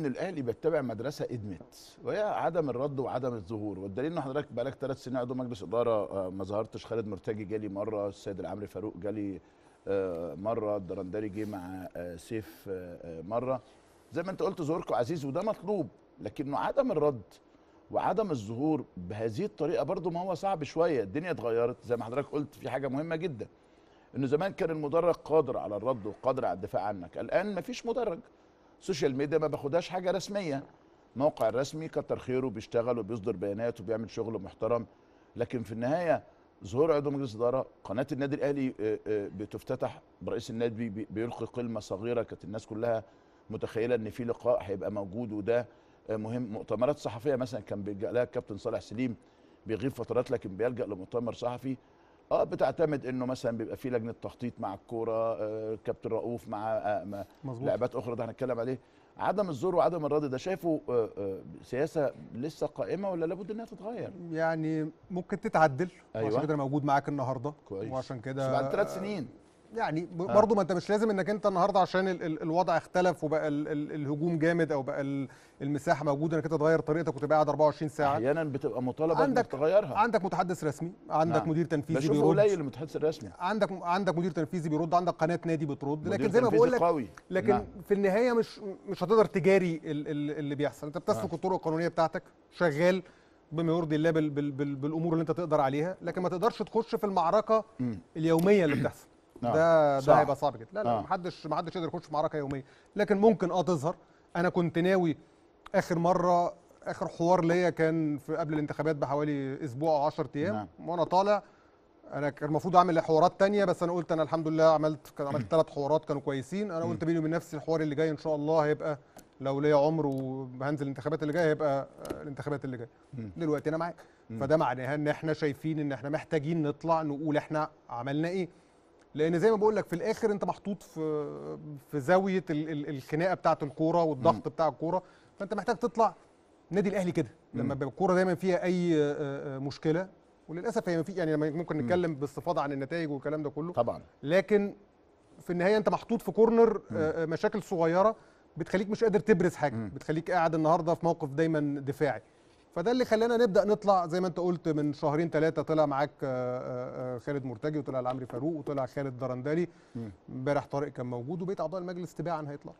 ان الاهلي بيتبع مدرسه ادمت وهي عدم الرد وعدم الظهور والدليل ان حضرتك بقالك ثلاث سنين عضو مجلس اداره آه، ما ظهرتش خالد مرتجي جالي مره السيد العمري فاروق جالي آه، مره الدرندري جه مع آه، سيف مره زي ما انت قلت ظهوركم عزيز وده مطلوب لكنه عدم الرد وعدم الظهور بهذه الطريقه برضو ما هو صعب شويه الدنيا اتغيرت زي ما حضرتك قلت في حاجه مهمه جدا انه زمان كان المدرج قادر على الرد وقادر على الدفاع عنك الان مفيش مدرج السوشيال ميديا ما باخدهاش حاجه رسميه موقع رسمي كتر خيره بيشتغل وبيصدر بيانات وبيعمل شغل محترم لكن في النهايه ظهور عضو مجلس اداره قناه النادي الاهلي آه، آه، بتفتتح برئيس النادي بيلقي كلمه صغيره كانت الناس كلها متخيله ان في لقاء هيبقى موجود وده آه، مهم مؤتمرات صحفيه مثلا كان بيلجا لها الكابتن صالح سليم بيغيب فترات لكن بيلجا لمؤتمر صحفي اه بتعتمد انه مثلا بيبقى في لجنه تخطيط مع الكوره آه، كابتن رؤوف مع آه، لعبات اخرى ده هنتكلم عليه عدم الزور وعدم الرد ده شايفه آه، سياسه لسه قائمه ولا لابد انها تتغير؟ يعني ممكن تتعدل أيوة. عشان كده موجود معاك النهارده كويس وعشان كده بعد ثلاث سنين يعني آه. برضه ما انت مش لازم انك انت النهارده عشان ال ال الوضع اختلف وبقى ال ال الهجوم جامد او بقى ال المساحه موجوده انك انت تغير طريقتك وتبقى قاعد 24 ساعه احيانا بتبقى مطالبه انك تغيرها عندك متحدث رسمي عندك نعم. مدير تنفيذي بشوف بيرد قليل المتحدث الرسمي عندك عندك مدير تنفيذي بيرد عندك قناه نادي بترد لكن زي ما بقول لك قوي. لكن نعم. في النهايه مش مش هتقدر تجاري اللي بيحصل انت بتسلك نعم. الطرق القانونيه بتاعتك شغال بما يرضي الله بال بال بال بالامور اللي انت تقدر عليها لكن ما تقدرش تخش في المعركه اليوميه اللي بتحصل نعم. ده ده هيبقى صعب جدا لا لا آه. محدش محدش يقدر يخش في معركه يوميه لكن ممكن اه تظهر انا كنت ناوي اخر مره اخر حوار ليا كان في قبل الانتخابات بحوالي اسبوع او 10 ايام نعم. وانا طالع انا كان المفروض اعمل حوارات تانية بس انا قلت انا الحمد لله عملت كان عملت ثلاث حوارات كانوا كويسين انا قلت بيني وبين نفسي الحوار اللي جاي ان شاء الله هيبقى لو ليا عمر وهنزل الانتخابات اللي جايه هيبقى آه، الانتخابات اللي جايه دلوقتي انا معاك فده معناها ان احنا شايفين ان احنا محتاجين نطلع نقول احنا عملنا ايه لان زي ما بقول لك في الاخر انت محطوط في في زاويه ال ال الخناقه بتاعه الكوره والضغط بتاع الكوره فانت محتاج تطلع النادي الاهلي كده لما الكوره دايما فيها اي آه، آه، مشكله وللاسف هي ما في يعني ممكن نتكلم باستفاضه عن النتائج والكلام ده كله طبعا لكن في النهايه انت محطوط في كورنر آه، مشاكل صغيره بتخليك مش قادر تبرز حاجه بتخليك قاعد النهارده في موقف دايما دفاعي فده اللي خلانا نبدا نطلع زي ما انت قلت من شهرين ثلاثه طلع معاك آه، آه، آه، خالد مرتجي وطلع العمري فاروق وطلع خالد درندلي امبارح طارق كان موجود وبقيت اعضاء المجلس تباعا هيطلع